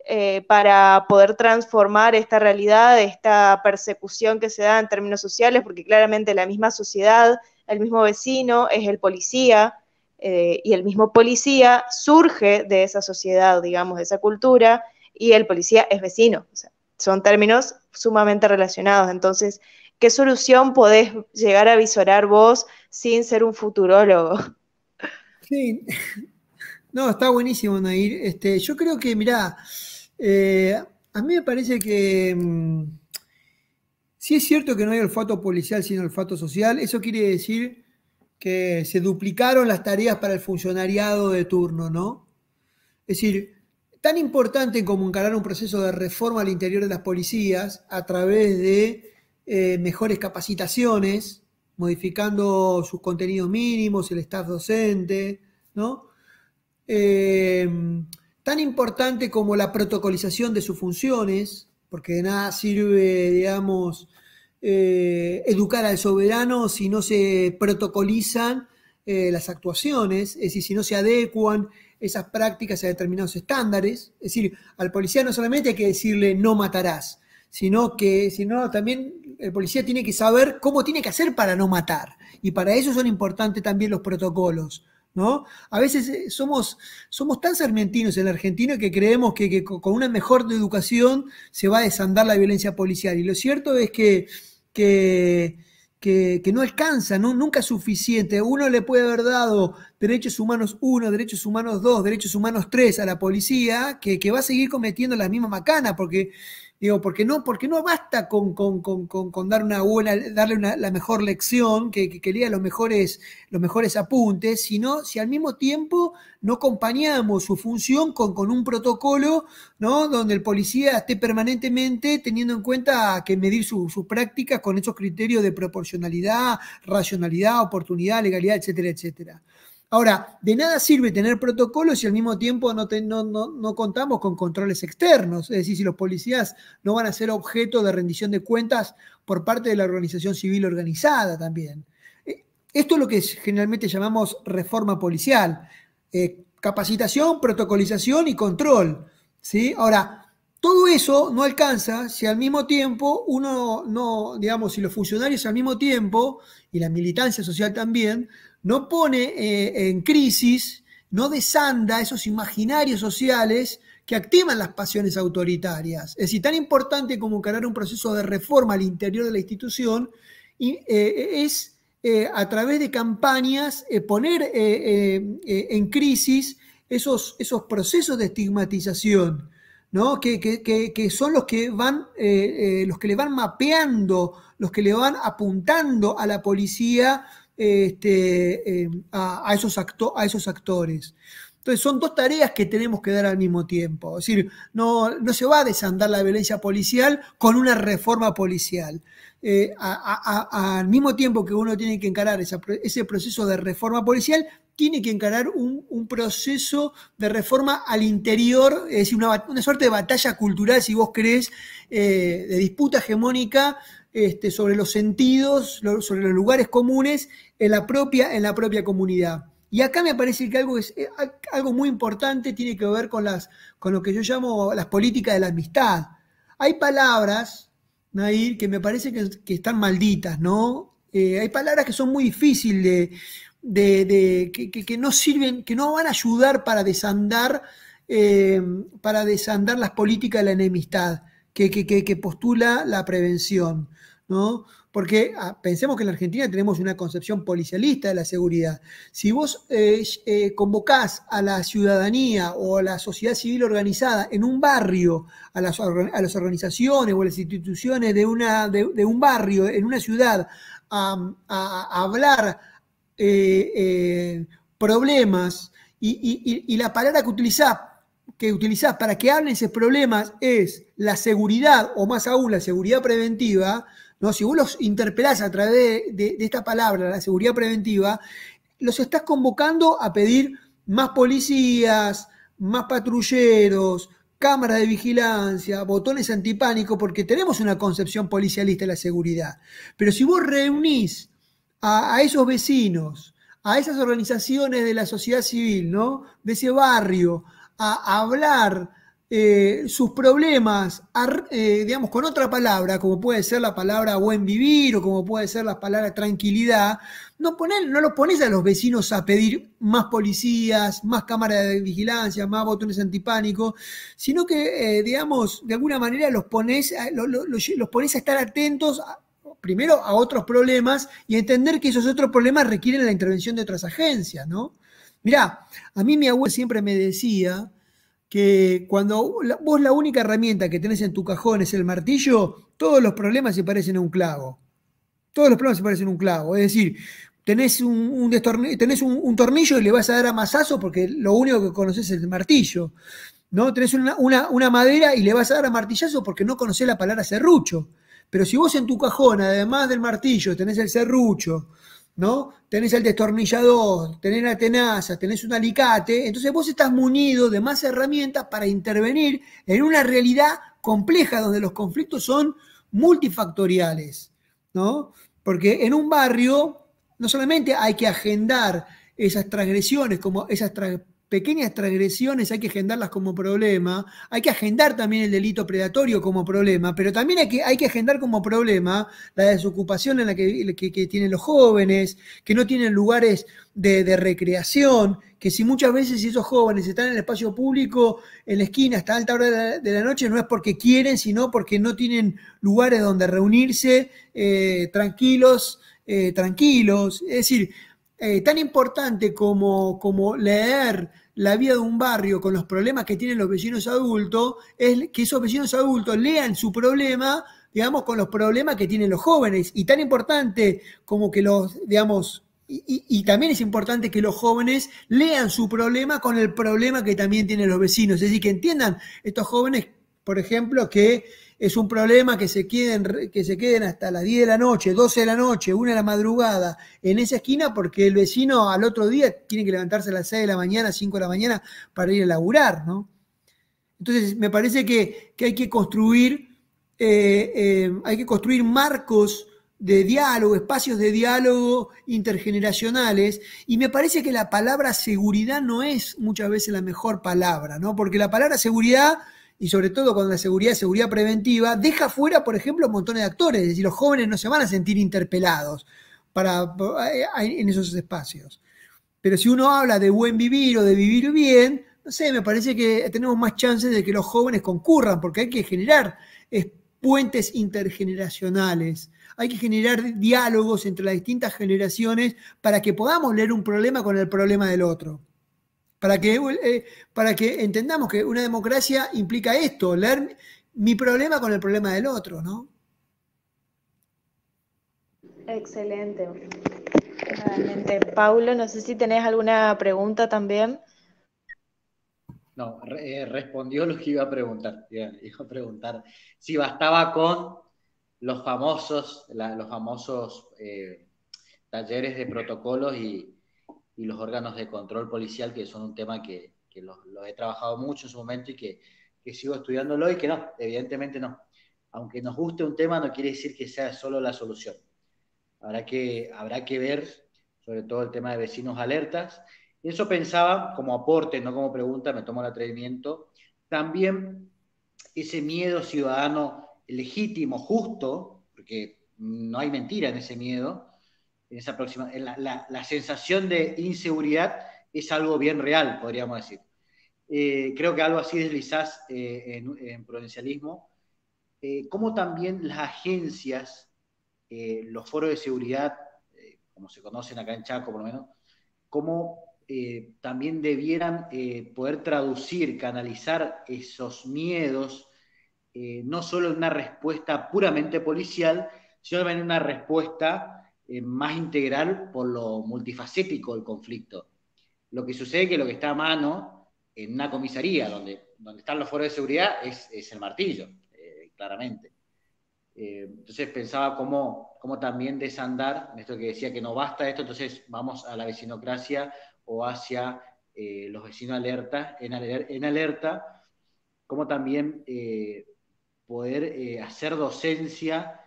eh, para poder transformar esta realidad, esta persecución que se da en términos sociales, porque claramente la misma sociedad, el mismo vecino es el policía eh, y el mismo policía surge de esa sociedad, digamos, de esa cultura, y el policía es vecino. son términos sumamente relacionados. Entonces, ¿qué solución podés llegar a visorar vos sin ser un futurólogo? Sí. No, está buenísimo, Nair. Este, yo creo que, mirá, eh, a mí me parece que mm, si es cierto que no hay olfato policial sino olfato social, eso quiere decir que se duplicaron las tareas para el funcionariado de turno, ¿no? Es decir, tan importante como encarar un proceso de reforma al interior de las policías a través de eh, mejores capacitaciones, modificando sus contenidos mínimos, el staff docente, ¿no? Eh, tan importante como la protocolización de sus funciones, porque de nada sirve, digamos, eh, educar al soberano si no se protocolizan eh, las actuaciones, es decir, si no se adecuan esas prácticas a determinados estándares. Es decir, al policía no solamente hay que decirle no matarás, sino que sino también el policía tiene que saber cómo tiene que hacer para no matar. Y para eso son importantes también los protocolos. A veces eh, somos, somos tan sermentinos en la Argentina que creemos que, con una mejor educación se va a desandar la violencia policial. Y lo cierto es que, que que, no alcanza, nunca es suficiente. Uno le puede haber dado derechos humanos 1, derechos humanos 2, derechos humanos 3 a la policía, que, que, va a seguir cometiendo la misma macana porque Digo, porque no, porque no basta con, dar una buena, darle una, la mejor lección, que, lea los mejores, los mejores apuntes, sino si al mismo tiempo no acompañamos su función con, un protocolo, ¿no? Donde el policía esté permanentemente teniendo en cuenta que medir sus su prácticas con esos criterios de proporcionalidad, racionalidad, oportunidad, legalidad, etcétera, etcétera. Ahora, de nada sirve tener protocolos si al mismo tiempo no, contamos con controles externos, es decir, si los policías no van a ser objeto de rendición de cuentas por parte de la organización civil organizada también. Eh, esto es lo que generalmente llamamos reforma policial, eh, capacitación, protocolización y control. ¿sí? Ahora, todo eso no alcanza si al mismo tiempo uno no, digamos, si los funcionarios al mismo tiempo y la militancia social también no pone eh, en crisis, no desanda esos imaginarios sociales que activan las pasiones autoritarias. Es decir, tan importante como crear un proceso de reforma al interior de la institución y, eh, es eh, a través de campañas poner en crisis esos, esos procesos de estigmatización. ¿no? Que, son los que van, los que le van mapeando, los que le van apuntando a la policía este, em, a, esos a esos actores. Entonces son dos tareas que tenemos que dar al mismo tiempo. Es decir, no, se va a desandar la violencia policial con una reforma policial. Eh, al mismo tiempo que uno tiene que encarar ese proceso de reforma policial, tiene que encarar un, proceso de reforma al interior, es decir, una, suerte de batalla cultural, si vos crees, eh, de disputa hegemónica este, sobre los sentidos, sobre los lugares comunes en la propia, en la propia comunidad. Y acá me parece que algo, es, eh, algo muy importante tiene que ver con, las, con lo que yo llamo las políticas de la amistad. Hay palabras, Nair, que me parece que, están malditas, ¿no? Eh, hay palabras que son muy difíciles de, que, no sirven, que no van a ayudar para desandar, eh, para desandar las políticas de la enemistad que, postula la prevención. Porque ah, pensemos que en la Argentina tenemos una concepción policialista de la seguridad. Si vos eh, eh, convocás a la ciudadanía o a la sociedad civil organizada en un barrio, a las, organizaciones o a las instituciones de, un barrio, en una ciudad, a, hablar eh, eh, problemas y, la palabra que utilizás que utilizás para que hablen esos problemas es la seguridad, o más aún la seguridad preventiva, si vos los interpelás a través de, esta palabra, la seguridad preventiva, los estás convocando a pedir más policías, más patrulleros, cámaras de vigilancia, botones antipánico, porque tenemos una concepción policialista de la seguridad. Pero si vos reunís a, esos vecinos, a esas organizaciones de la sociedad civil, ¿no? De ese barrio, a hablar, eh, sus problemas, eh, digamos, con otra palabra, como puede ser la palabra buen vivir o como puede ser la palabra tranquilidad, no, poner, no los pones a los vecinos a pedir más policías, más cámaras de vigilancia, más botones antipánico, sino que, eh, digamos, de alguna manera los pones, los, a estar atentos primero a otros problemas y a entender que esos otros problemas requieren la intervención de otras agencias, ¿no? Mirá, a mí mi abuelo siempre me decía, que cuando vos la única herramienta que tenés en tu cajón es el martillo, todos los problemas se parecen a un clavo. Todos los problemas se parecen a un clavo. Es decir, tenés un, tenés un, tornillo y le vas a dar a masazo porque lo único que conoces es el martillo. ¿no? Tenés una, madera y le vas a dar a martillazo porque no conocés la palabra serrucho. Pero si vos en tu cajón, además del martillo, tenés el serrucho, ¿no? Tenés el destornillador, tenés la tenaza, tenés un alicate, entonces vos estás munido de más herramientas para intervenir en una realidad compleja donde los conflictos son multifactoriales, ¿no? Porque en un barrio no solamente hay que agendar esas transgresiones como esas pequeñas transgresiones hay que agendarlas como problema, hay que agendar también el delito predatorio como problema, pero también hay que, hay que agendar como problema la desocupación en la que, tienen los jóvenes, que no tienen lugares de, recreación, que si muchas veces esos jóvenes están en el espacio público, en la esquina, hasta alta hora de la, noche, no es porque quieren, sino porque no tienen lugares donde reunirse eh, tranquilos, eh, tranquilos. Es decir, eh, tan importante como, como leer la vida de un barrio con los problemas que tienen los vecinos adultos, es que esos vecinos adultos lean su problema, digamos, con los problemas que tienen los jóvenes. Y tan importante como que los, digamos, y, también es importante que los jóvenes lean su problema con el problema que también tienen los vecinos. Es decir, que entiendan estos jóvenes, por ejemplo, que es un problema que se, queden, que se queden hasta las 10 de la noche, 12 de la noche, 1 de la madrugada en esa esquina porque el vecino al otro día tiene que levantarse a las 6 de la mañana, 5 de la mañana para ir a laburar, ¿no? Entonces, me parece que, hay que construir, eh, eh, hay que construir marcos de diálogo, espacios de diálogo intergeneracionales, y me parece que la palabra seguridad no es muchas veces la mejor palabra, ¿no? Porque la palabra seguridad y sobre todo cuando la seguridad es seguridad preventiva, deja fuera, por ejemplo, un montón de actores, es decir, los jóvenes no se van a sentir interpelados para, eh, en esos espacios. Pero si uno habla de buen vivir o de vivir bien, no sé, me parece que tenemos más chances de que los jóvenes concurran, porque hay que generar puentes intergeneracionales, hay que generar diálogos entre las distintas generaciones para que podamos leer un problema con el problema del otro para que, eh, para que entendamos que una democracia implica esto, leer mi problema con el problema del otro, ¿no? Excelente. Realmente. Paulo, no sé si tenés alguna pregunta también. No, eh, respondió lo que iba a preguntar. Iba preguntar si bastaba con los famosos, los famosos eh, talleres de protocolos y, y los órganos de control policial, que son un tema que, que los, he trabajado mucho en su momento y que, sigo estudiándolo y que no, evidentemente no. Aunque nos guste un tema, no quiere decir que sea solo la solución. Habrá que, habrá que ver, sobre todo el tema de vecinos alertas. Eso pensaba como aporte, no como pregunta, me tomo el atrevimiento. También ese miedo ciudadano legítimo, justo, porque no hay mentira en ese miedo, esa próxima, eh, la, la, sensación de inseguridad es algo bien real, podríamos decir. Eh, creo que algo así deslizás eh, en, en, provincialismo. Eh, también las agencias, los foros de seguridad, como se conocen acá en Chaco por lo menos, cómo también debieran poder traducir, canalizar esos miedos, no solo en una respuesta puramente policial, sino también en una respuesta eh, más integral por lo multifacético del conflicto. Lo que sucede es que lo que está a mano en una comisaría donde, donde están los foros de seguridad es, el martillo, eh, claramente. Eh, entonces pensaba cómo, cómo también desandar esto que decía que no basta esto, entonces vamos a la vecinocracia o hacia los vecinos alerta, en, alerta, como también poder hacer docencia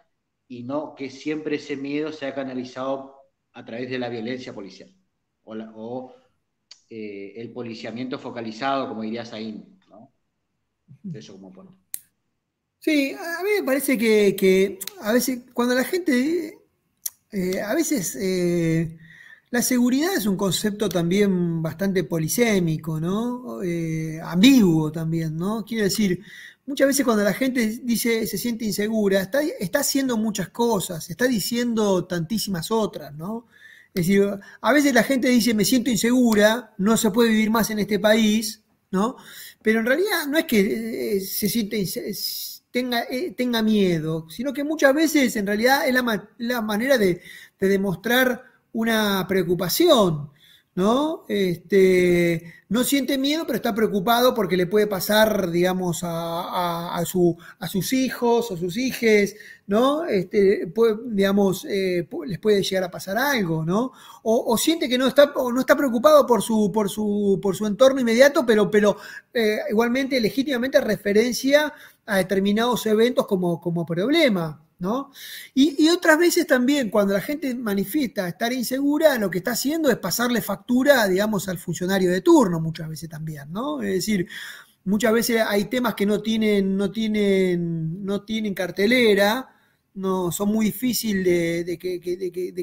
y no que siempre ese miedo sea canalizado a través de la violencia policial o, eh, el policiamiento focalizado, como diría ahí, ¿no? Eso como ponemos. Sí, a mí me parece que, a veces cuando la gente, eh, a veces eh, la seguridad es un concepto también bastante polisémico, ¿no? ambiguo también, ¿no? quiere decir, Muchas veces cuando la gente dice, se siente insegura, está, está haciendo muchas cosas, está diciendo tantísimas otras, ¿no? Es decir, a veces la gente dice, me siento insegura, no se puede vivir más en este país, ¿no? Pero en realidad no es que eh, se siente tenga, eh, tenga miedo, sino que muchas veces en realidad es la, la manera de, de demostrar una preocupación. ¿no? Este, no siente miedo, pero está preocupado porque le puede pasar, digamos, a, a, su, a sus hijos o sus hijes, ¿no? Este, digamos, eh, les puede llegar a pasar algo, ¿no? O, siente que no está, no está preocupado por su, por su, por su entorno inmediato, pero, pero eh, igualmente legítimamente referencia a determinados eventos como, como problema. Y, otras veces también, cuando la gente manifiesta estar insegura, lo que está haciendo es pasarle factura, digamos, al funcionario de turno, muchas veces también, ¿no? Es decir, muchas veces hay temas que no tienen, no tienen, no tienen cartelera, no, son muy difíciles de,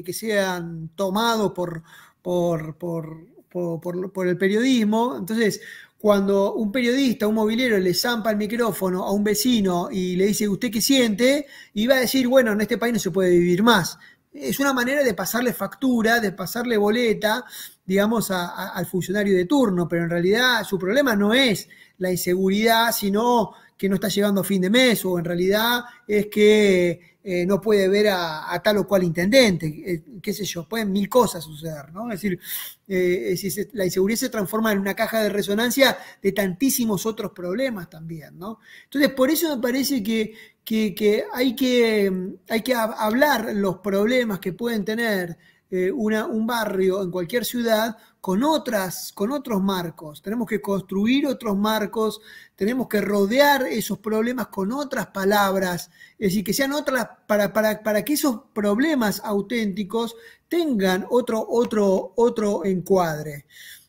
que, sean tomados por, por, por, por el periodismo. Entonces, cuando un periodista, un movilero le zampa el micrófono a un vecino y le dice, ¿usted qué siente? Y va a decir, bueno, en este país no se puede vivir más. Es una manera de pasarle factura, de pasarle boleta, digamos, al funcionario de turno, pero en realidad su problema no es la inseguridad, sino que no está llegando a fin de mes o en realidad es que eh, no puede ver a, tal o cual intendente, eh, qué sé yo, pueden mil cosas suceder, ¿no? Eh, es decir, la inseguridad se transforma en una caja de resonancia de tantísimos otros problemas también, ¿no? Entonces, por eso me parece hay que, hay que hablar los problemas que pueden tener eh, un barrio en cualquier ciudad con otras, con otros marcos. Tenemos que construir otros marcos, tenemos que rodear esos problemas con otras palabras, es decir, que sean otras para, que esos problemas auténticos tengan otro, otro, otro encuadre.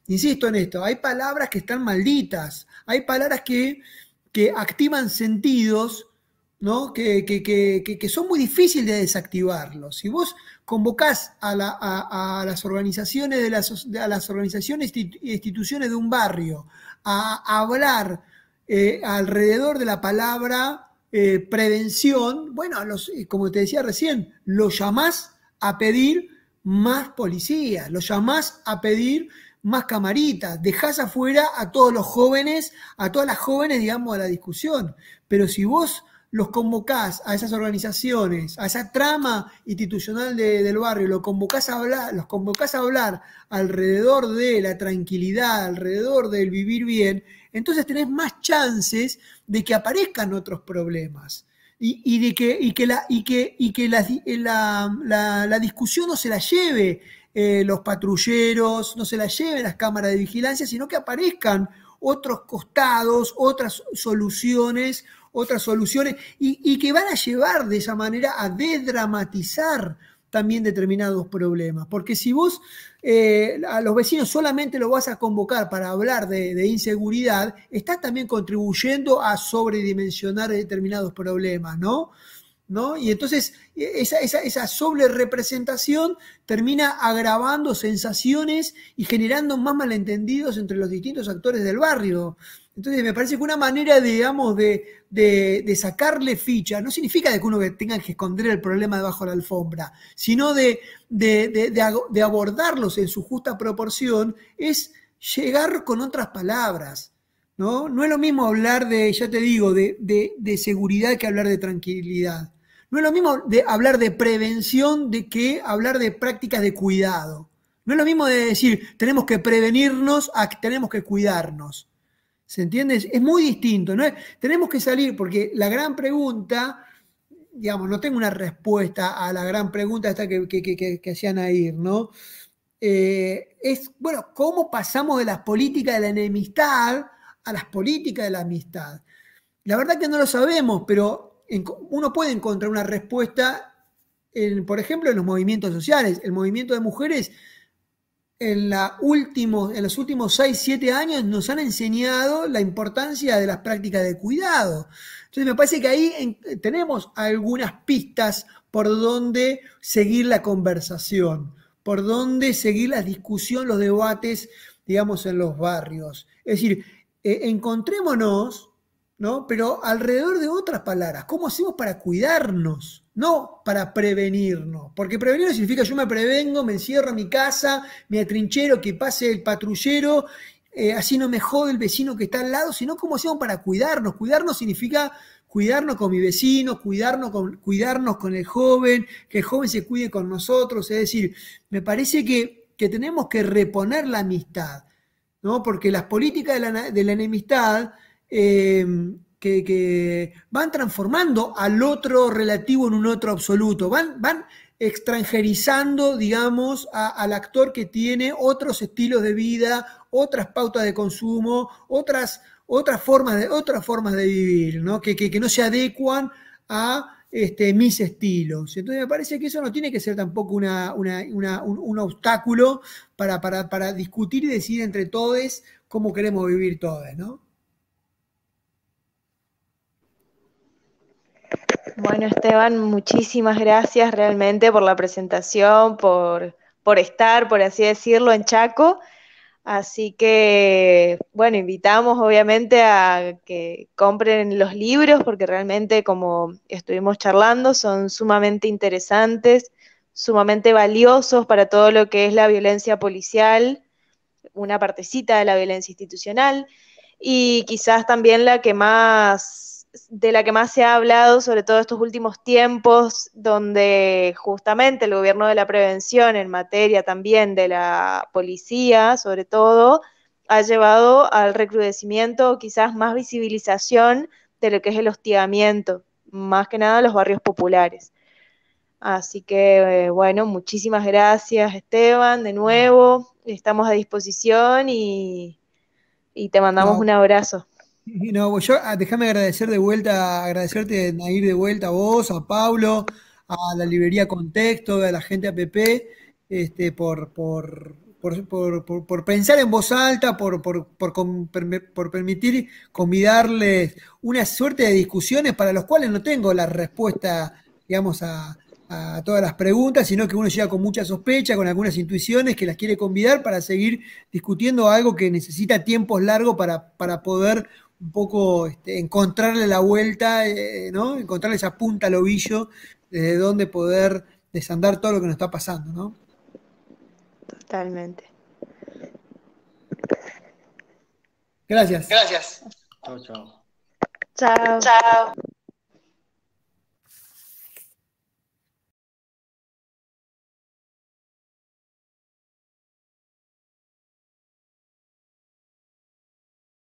Insisto en esto, hay palabras que están malditas, hay palabras que, activan sentidos ¿no? Que, que, son muy difíciles de desactivarlos. Si vos convocás a, las organizaciones de las, las organizaciones instituciones de un barrio a, hablar eh, alrededor de la palabra eh, prevención, bueno, eh, como te decía recién, lo llamás a pedir más policías, lo llamás a pedir más camaritas, dejás afuera a todos los jóvenes, a todas las jóvenes, digamos, a la discusión. Pero si vos los convocás a esas organizaciones, a esa trama institucional del barrio, los convocás, a hablar, los a hablar alrededor de la tranquilidad, alrededor del vivir bien, entonces tenés más chances de que aparezcan otros problemas y, de que, la, discusión no se la lleve eh, los patrulleros, no se la lleve las cámaras de vigilancia, sino que aparezcan otros costados, otras soluciones, otras soluciones y, que van a llevar de esa manera a desdramatizar también determinados problemas. Porque si vos eh, a los vecinos solamente los vas a convocar para hablar de, inseguridad, estás también contribuyendo a sobredimensionar determinados problemas, ¿no? ¿No? Y entonces e, esa, esa, esa sobre representación termina agravando sensaciones y generando más malentendidos entre los distintos actores del barrio. Entonces me parece que una manera, digamos, de, de, sacarle ficha, no significa de que uno tenga que esconder el problema debajo de la alfombra, sino de, de abordarlos en su justa proporción, es llegar con otras palabras. ¿no? no es lo mismo hablar de, ya te digo, de seguridad que hablar de tranquilidad. No es lo mismo de hablar de prevención de que hablar de prácticas de cuidado. No es lo mismo de decir tenemos que prevenirnos a que tenemos que cuidarnos. ¿Se entiende? Es muy distinto. ¿no? Tenemos que salir porque la gran pregunta, digamos, no tengo una respuesta a la gran pregunta esta que, que, que, hacían ahí, ¿no? Eh, es, bueno, ¿cómo pasamos de las políticas de la enemistad a las políticas de la amistad? La verdad que no lo sabemos, pero uno puede encontrar una respuesta, por ejemplo, en los movimientos sociales. El movimiento de mujeres en, los últimos 6, 7 años nos han enseñado la importancia de las prácticas de cuidado. Entonces me parece que ahí tenemos algunas pistas por donde seguir la conversación, por donde seguir la discusión, los debates, digamos, en los barrios. Es decir, e, encontrémonos, ¿no? Pero alrededor de otras palabras, ¿cómo hacemos para cuidarnos? no para prevenirnos, porque prevenirnos significa yo me prevengo, me encierro en mi casa, me atrinchero, que pase el patrullero, eh, así no me jode el vecino que está al lado, sino como hacemos para cuidarnos. Cuidarnos significa cuidarnos con mi vecino, cuidarnos con, cuidarnos con el joven, que el joven se cuide con nosotros, es decir, me parece que, tenemos que reponer la amistad, ¿no? porque las políticas de la, enemistad... Eh, que, van transformando al otro relativo en un otro absoluto, van, van extranjerizando, digamos, al actor que tiene otros estilos de vida, otras pautas de consumo, otras, otras, formas, de, otras formas de vivir, ¿no? Que, no se adecuan a este, mis estilos. Entonces me parece que eso no tiene que ser tampoco un, obstáculo para, para, discutir y decidir entre todos cómo queremos vivir todos, ¿no? Bueno, Esteban, muchísimas gracias realmente por la presentación, por, por estar, por así decirlo, en Chaco. Así que, bueno, invitamos obviamente a que compren los libros porque realmente, como estuvimos charlando, son sumamente interesantes, sumamente valiosos para todo lo que es la violencia policial, una partecita de la violencia institucional y quizás también la que más de la que más se ha hablado, sobre todo estos últimos tiempos, donde justamente el gobierno de la prevención en materia también de la policía, sobre todo, ha llevado al recrudecimiento o quizás más visibilización de lo que es el hostigamiento, más que nada en los barrios populares. Así que, eh, bueno, muchísimas gracias Esteban, de nuevo, estamos a disposición y, te mandamos un abrazo. No, yo ah, déjame agradecer de vuelta, agradecerte, Nair, de vuelta a vos, a Pablo, a la librería Contexto, a la gente APP, este, por, por, por, por, por, pensar en voz alta, por, por, por, permitir convidarles una suerte de discusiones para los cuales no tengo la respuesta, digamos, a, a, todas las preguntas, sino que uno llega con mucha sospecha, con algunas intuiciones que las quiere convidar para seguir discutiendo algo que necesita tiempos largos para, para poder un poco este, encontrarle la vuelta, eh, ¿no? Encontrarle esa punta al ovillo desde donde poder desandar todo lo que nos está pasando, ¿no? Totalmente. Gracias. Gracias. Chao, chao. Chao. Chao.